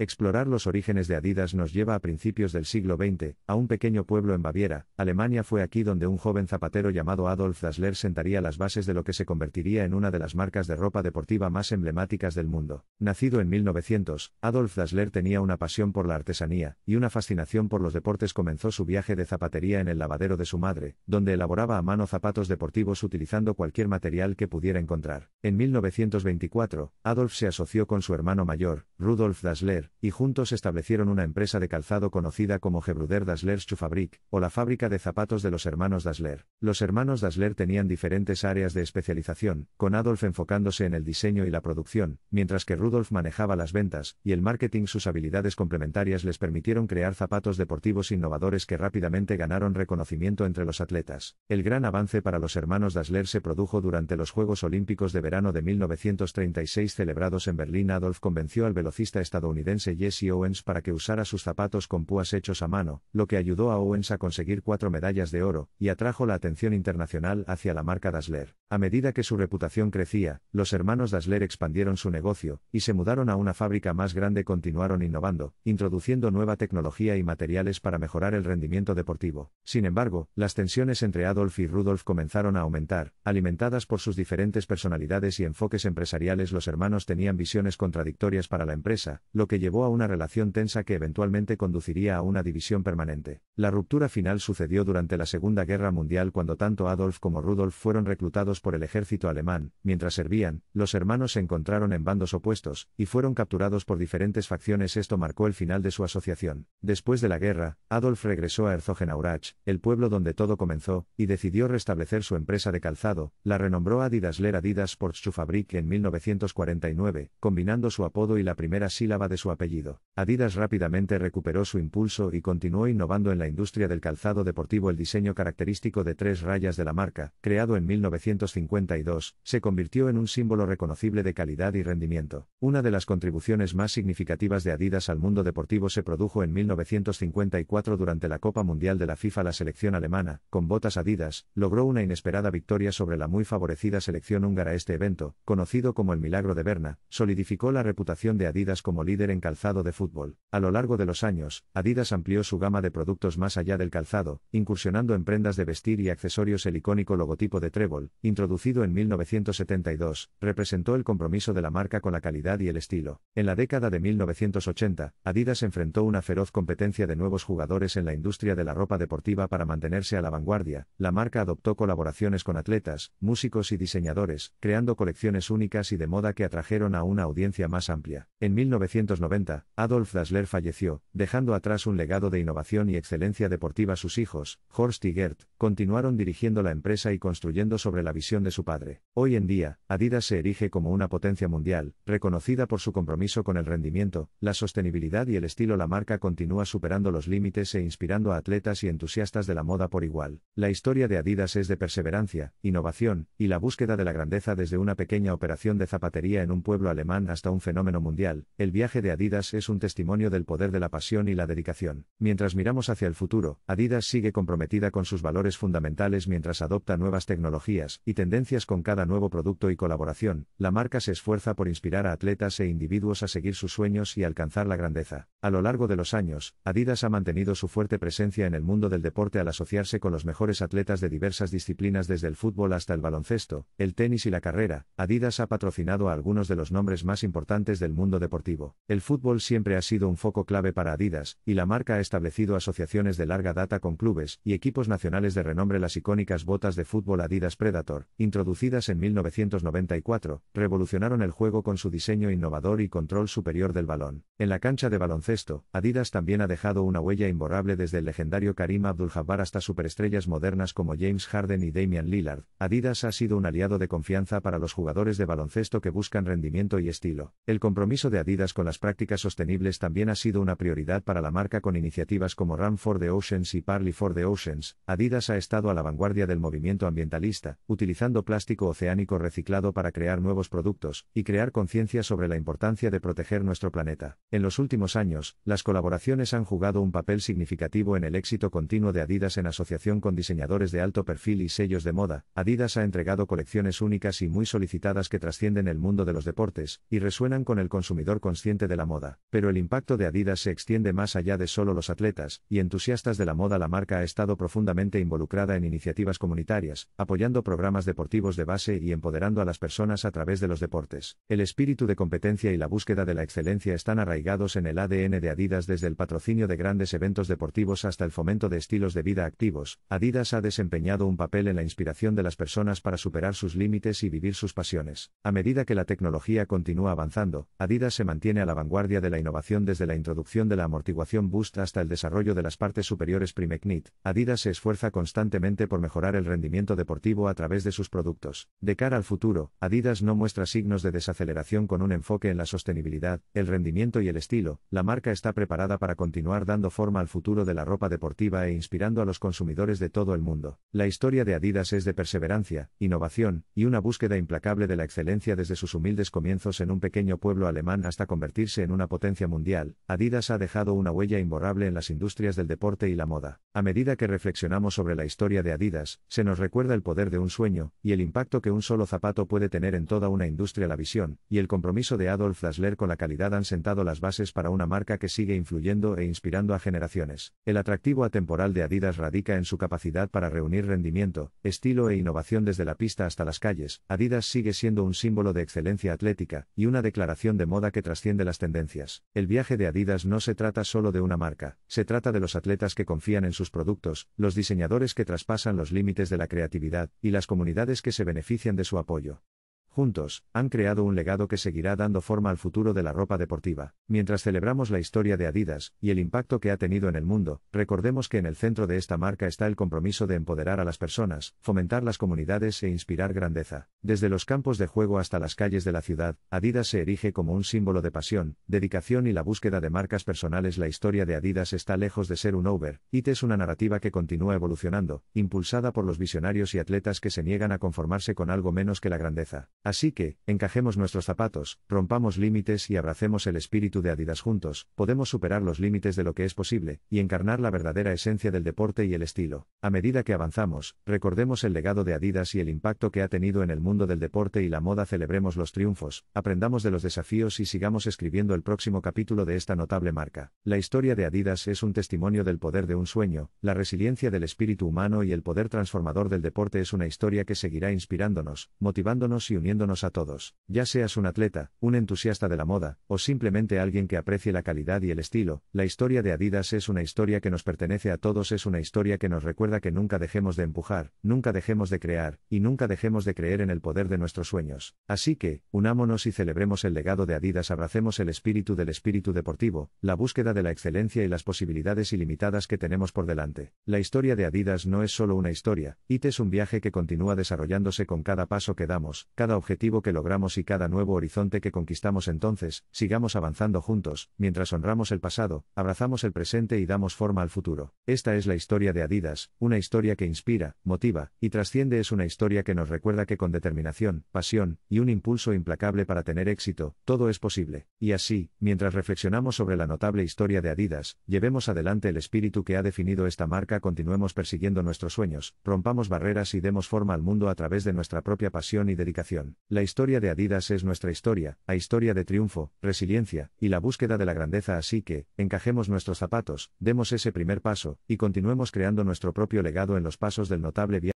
Explorar los orígenes de Adidas nos lleva a principios del siglo XX, a un pequeño pueblo en Baviera, Alemania fue aquí donde un joven zapatero llamado Adolf Dassler sentaría las bases de lo que se convertiría en una de las marcas de ropa deportiva más emblemáticas del mundo. Nacido en 1900, Adolf Dassler tenía una pasión por la artesanía, y una fascinación por los deportes comenzó su viaje de zapatería en el lavadero de su madre, donde elaboraba a mano zapatos deportivos utilizando cualquier material que pudiera encontrar. En 1924, Adolf se asoció con su hermano mayor, Rudolf Dassler, y juntos establecieron una empresa de calzado conocida como Gebruder Dasler Schuhfabrik, o la fábrica de zapatos de los hermanos Dasler. Los hermanos Dasler tenían diferentes áreas de especialización, con Adolf enfocándose en el diseño y la producción, mientras que Rudolf manejaba las ventas, y el marketing sus habilidades complementarias les permitieron crear zapatos deportivos innovadores que rápidamente ganaron reconocimiento entre los atletas. El gran avance para los hermanos Dasler se produjo durante los Juegos Olímpicos de verano de 1936 celebrados en Berlín. Adolf convenció al velocista estadounidense Jesse Owens para que usara sus zapatos con púas hechos a mano, lo que ayudó a Owens a conseguir cuatro medallas de oro, y atrajo la atención internacional hacia la marca Dassler. A medida que su reputación crecía, los hermanos Dasler expandieron su negocio, y se mudaron a una fábrica más grande continuaron innovando, introduciendo nueva tecnología y materiales para mejorar el rendimiento deportivo. Sin embargo, las tensiones entre Adolf y Rudolf comenzaron a aumentar, alimentadas por sus diferentes personalidades y enfoques empresariales los hermanos tenían visiones contradictorias para la empresa, lo que llevó a una relación tensa que eventualmente conduciría a una división permanente. La ruptura final sucedió durante la Segunda Guerra Mundial cuando tanto Adolf como Rudolf fueron reclutados por el ejército alemán. Mientras servían, los hermanos se encontraron en bandos opuestos, y fueron capturados por diferentes facciones. Esto marcó el final de su asociación. Después de la guerra, Adolf regresó a Herzogenaurach, el pueblo donde todo comenzó, y decidió restablecer su empresa de calzado, la renombró Adidas Adidas Sportschuhfabrik en 1949, combinando su apodo y la primera sílaba de su apellido, Adidas rápidamente recuperó su impulso y continuó innovando en la industria del calzado deportivo. El diseño característico de tres rayas de la marca, creado en 1952, se convirtió en un símbolo reconocible de calidad y rendimiento. Una de las contribuciones más significativas de Adidas al mundo deportivo se produjo en 1954 durante la Copa Mundial de la FIFA. La selección alemana, con botas Adidas, logró una inesperada victoria sobre la muy favorecida selección húngara. Este evento, conocido como el Milagro de Berna, solidificó la reputación de Adidas como líder en calzado de fútbol. A lo largo de los años, Adidas amplió su gama de productos más allá del calzado, incursionando en prendas de vestir y accesorios. El icónico logotipo de Trébol, introducido en 1972, representó el compromiso de la marca con la calidad y el estilo. En la década de 1980, Adidas enfrentó una feroz competencia de nuevos jugadores en la industria de la ropa deportiva para mantenerse a la vanguardia. La marca adoptó colaboraciones con atletas, músicos y diseñadores, creando colecciones únicas y de moda que atrajeron a una audiencia más amplia. En 1990, Adolf Dassler falleció, dejando atrás un legado de innovación y excelencia deportiva. Sus hijos, Horst y Gert, continuaron dirigiendo la empresa y construyendo sobre la visión de su padre. Hoy en día, Adidas se erige como una potencia mundial, reconocida por su compromiso con el rendimiento, la sostenibilidad y el estilo. La marca continúa superando los límites e inspirando a atletas y entusiastas de la moda por igual. La historia de Adidas es de perseverancia, innovación, y la búsqueda de la grandeza desde una pequeña operación de zapatería en un pueblo alemán hasta un fenómeno mundial. El viaje de Adidas Adidas es un testimonio del poder de la pasión y la dedicación. Mientras miramos hacia el futuro, Adidas sigue comprometida con sus valores fundamentales mientras adopta nuevas tecnologías y tendencias con cada nuevo producto y colaboración. La marca se esfuerza por inspirar a atletas e individuos a seguir sus sueños y alcanzar la grandeza. A lo largo de los años, Adidas ha mantenido su fuerte presencia en el mundo del deporte al asociarse con los mejores atletas de diversas disciplinas desde el fútbol hasta el baloncesto, el tenis y la carrera. Adidas ha patrocinado a algunos de los nombres más importantes del mundo deportivo. El fútbol siempre ha sido un foco clave para Adidas, y la marca ha establecido asociaciones de larga data con clubes y equipos nacionales de renombre. Las icónicas botas de fútbol Adidas Predator, introducidas en 1994, revolucionaron el juego con su diseño innovador y control superior del balón. En la cancha de baloncesto, Adidas también ha dejado una huella imborrable desde el legendario Karim Abdul-Jabbar hasta superestrellas modernas como James Harden y Damian Lillard. Adidas ha sido un aliado de confianza para los jugadores de baloncesto que buscan rendimiento y estilo. El compromiso de Adidas con las prácticas sostenibles también ha sido una prioridad para la marca con iniciativas como Run for the Oceans y Parley for the Oceans. Adidas ha estado a la vanguardia del movimiento ambientalista, utilizando plástico oceánico reciclado para crear nuevos productos y crear conciencia sobre la importancia de proteger nuestro planeta. En los últimos años, las colaboraciones han jugado un papel significativo en el éxito continuo de Adidas en asociación con diseñadores de alto perfil y sellos de moda. Adidas ha entregado colecciones únicas y muy solicitadas que trascienden el mundo de los deportes y resuenan con el consumidor consciente de la moda, pero el impacto de Adidas se extiende más allá de solo los atletas y entusiastas de la moda. La marca ha estado profundamente involucrada en iniciativas comunitarias, apoyando programas deportivos de base y empoderando a las personas a través de los deportes. El espíritu de competencia y la búsqueda de la excelencia están arraigados en el ADN de Adidas desde el patrocinio de grandes eventos deportivos hasta el fomento de estilos de vida activos. Adidas ha desempeñado un papel en la inspiración de las personas para superar sus límites y vivir sus pasiones. A medida que la tecnología continúa avanzando, Adidas se mantiene a la vanguardia Guardia de la innovación desde la introducción de la amortiguación Boost hasta el desarrollo de las partes superiores Primeknit, Adidas se esfuerza constantemente por mejorar el rendimiento deportivo a través de sus productos. De cara al futuro, Adidas no muestra signos de desaceleración con un enfoque en la sostenibilidad, el rendimiento y el estilo. La marca está preparada para continuar dando forma al futuro de la ropa deportiva e inspirando a los consumidores de todo el mundo. La historia de Adidas es de perseverancia, innovación, y una búsqueda implacable de la excelencia desde sus humildes comienzos en un pequeño pueblo alemán hasta convertirse en una potencia mundial, Adidas ha dejado una huella imborrable en las industrias del deporte y la moda. A medida que reflexionamos sobre la historia de Adidas, se nos recuerda el poder de un sueño, y el impacto que un solo zapato puede tener en toda una industria. La visión, y el compromiso de Adolf Dassler con la calidad han sentado las bases para una marca que sigue influyendo e inspirando a generaciones. El atractivo atemporal de Adidas radica en su capacidad para reunir rendimiento, estilo e innovación desde la pista hasta las calles. Adidas sigue siendo un símbolo de excelencia atlética, y una declaración de moda que trasciende las tendencias el viaje de Adidas no se trata solo de una marca, se trata de los atletas que confían en sus productos, los diseñadores que traspasan los límites de la creatividad, y las comunidades que se benefician de su apoyo. Juntos, han creado un legado que seguirá dando forma al futuro de la ropa deportiva. Mientras celebramos la historia de Adidas y el impacto que ha tenido en el mundo, recordemos que en el centro de esta marca está el compromiso de empoderar a las personas, fomentar las comunidades e inspirar grandeza. Desde los campos de juego hasta las calles de la ciudad, Adidas se erige como un símbolo de pasión, dedicación y la búsqueda de marcas personales. La historia de Adidas está lejos de ser un over, IT es una narrativa que continúa evolucionando, impulsada por los visionarios y atletas que se niegan a conformarse con algo menos que la grandeza. Así que, encajemos nuestros zapatos, rompamos límites y abracemos el espíritu de Adidas juntos, podemos superar los límites de lo que es posible, y encarnar la verdadera esencia del deporte y el estilo. A medida que avanzamos, recordemos el legado de Adidas y el impacto que ha tenido en el mundo del deporte y la moda, celebremos los triunfos, aprendamos de los desafíos y sigamos escribiendo el próximo capítulo de esta notable marca. La historia de Adidas es un testimonio del poder de un sueño, la resiliencia del espíritu humano y el poder transformador del deporte es una historia que seguirá inspirándonos, motivándonos y uniendo uniéndonos a todos, ya seas un atleta, un entusiasta de la moda, o simplemente alguien que aprecie la calidad y el estilo, la historia de Adidas es una historia que nos pertenece a todos, es una historia que nos recuerda que nunca dejemos de empujar, nunca dejemos de crear, y nunca dejemos de creer en el poder de nuestros sueños. Así que, unámonos y celebremos el legado de Adidas, abracemos el espíritu del espíritu deportivo, la búsqueda de la excelencia y las posibilidades ilimitadas que tenemos por delante. La historia de Adidas no es solo una historia, IT es un viaje que continúa desarrollándose con cada paso que damos, cada objetivo que logramos y cada nuevo horizonte que conquistamos entonces, sigamos avanzando juntos, mientras honramos el pasado, abrazamos el presente y damos forma al futuro. Esta es la historia de Adidas, una historia que inspira, motiva, y trasciende es una historia que nos recuerda que con determinación, pasión, y un impulso implacable para tener éxito, todo es posible. Y así, mientras reflexionamos sobre la notable historia de Adidas, llevemos adelante el espíritu que ha definido esta marca, continuemos persiguiendo nuestros sueños, rompamos barreras y demos forma al mundo a través de nuestra propia pasión y dedicación la historia de Adidas es nuestra historia, a historia de triunfo, resiliencia, y la búsqueda de la grandeza así que, encajemos nuestros zapatos, demos ese primer paso, y continuemos creando nuestro propio legado en los pasos del notable viaje.